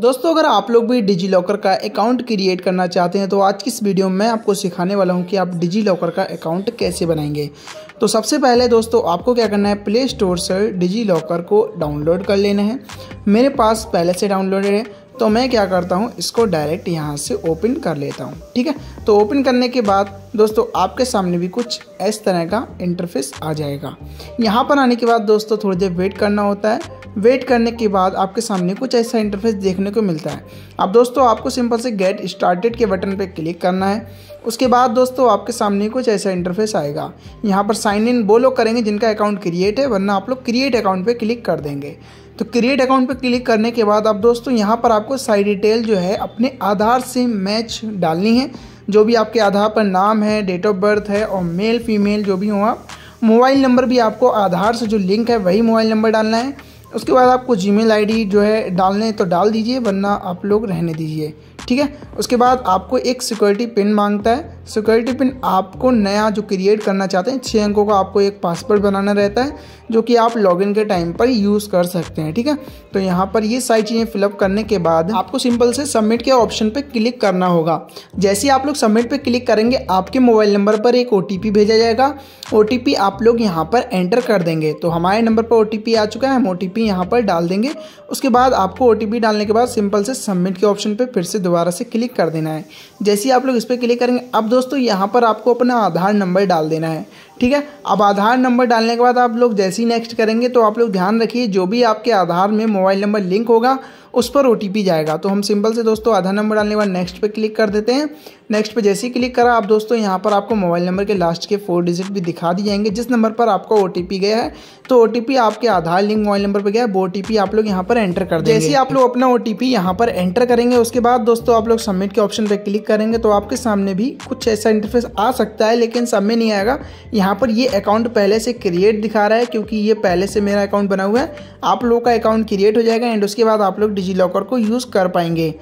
दोस्तों अगर आप लोग भी डिजी लॉकर का अकाउंट क्रिएट करना चाहते हैं तो आज की इस वीडियो में मैं आपको सिखाने वाला हूं कि आप डिजी लॉकर का अकाउंट कैसे बनाएंगे तो सबसे पहले दोस्तों आपको क्या करना है प्ले स्टोर से डिजी लॉकर को डाउनलोड कर लेना है मेरे पास पहले से डाउनलोडेड है तो मैं क्या करता हूँ इसको डायरेक्ट यहाँ से ओपन कर लेता हूँ ठीक है तो ओपन करने के बाद दोस्तों आपके सामने भी कुछ इस तरह का इंटरफेस आ जाएगा यहाँ पर आने के बाद दोस्तों थोड़ी देर वेट करना होता है वेट करने के बाद आपके सामने कुछ ऐसा इंटरफेस देखने को मिलता है अब दोस्तों आपको सिंपल से गेट स्टार्टेड के बटन पर क्लिक करना है उसके बाद दोस्तों आपके सामने कुछ ऐसा इंटरफेस आएगा यहाँ पर साइन इन वो लोग करेंगे जिनका अकाउंट क्रिएट है वरना आप लोग क्रिएट अकाउंट पर क्लिक कर देंगे तो क्रिएट अकाउंट पर क्लिक करने के बाद आप दोस्तों यहाँ पर आपको सारी डिटेल जो है अपने आधार से मैच डालनी है जो भी आपके आधार पर नाम है डेट ऑफ बर्थ है और मेल फीमेल जो भी हो आप मोबाइल नंबर भी आपको आधार से जो लिंक है वही मोबाइल नंबर डालना है उसके बाद आपको जीमेल आईडी जो है डालने तो डाल दीजिए वरना आप लोग रहने दीजिए ठीक है उसके बाद आपको एक सिक्योरिटी पिन मांगता है सिक्योरिटी पिन आपको नया जो क्रिएट करना चाहते हैं छः अंकों का आपको एक पासवर्ड बनाना रहता है जो कि आप लॉगिन के टाइम पर यूज़ कर सकते हैं ठीक है तो यहाँ पर ये सारी चीज़ें फिलअप करने के बाद आपको सिंपल से सबमिट के ऑप्शन पर क्लिक करना होगा जैसे ही आप लोग सबमिट पर क्लिक करेंगे आपके मोबाइल नंबर पर एक ओ भेजा जाएगा ओ आप लोग यहाँ पर एंटर कर देंगे तो हमारे नंबर पर ओ आ चुका है हम ओ टी यहाँ पर डाल देंगे उसके बाद आपको ओ डालने के बाद सिंपल से सबमिट के ऑप्शन पर फिर से दोबारा दोबारा से क्लिक कर देना है जैसे ही आप लोग इस पर क्लिक करेंगे अब दोस्तों यहाँ पर आपको अपना आधार नंबर डाल देना है ठीक है अब आधार नंबर डालने के बाद आप लोग जैसे ही नेक्स्ट करेंगे तो आप लोग ध्यान रखिए जो भी आपके आधार में मोबाइल नंबर लिंक होगा उस पर ओ जाएगा तो हम सिंपल से दोस्तों आधार नंबर डालने के बाद नेक्स्ट पे क्लिक कर देते हैं नेक्स्ट पे जैसे ही क्लिक करा आप दोस्तों यहाँ पर आपको मोबाइल नंबर के लास्ट के फोर डिजिट भी दिखा दिए जाएंगे जिस नंबर पर आपका ओ गया है तो ओ आपके आधार लिंक मोबाइल नंबर पर गया है वो ओ आप लोग यहाँ पर एंटर कर देंगे जैसे आप लोग अपना ओ टी यहाँ पर एंटर करेंगे उसके बाद दोस्तों आप लोग सबमिट के ऑप्शन पर क्लिक करेंगे तो आपके सामने भी कुछ ऐसा इंटरफेस आ सकता है लेकिन में नहीं आएगा यहाँ यहाँ पर ये अकाउंट पहले से क्रिएट दिखा रहा है क्योंकि ये पहले से मेरा अकाउंट बना हुआ है आप लोगों का अकाउंट क्रिएट हो जाएगा एंड उसके बाद आप लोग डिजी लॉकर को यूज़ कर पाएंगे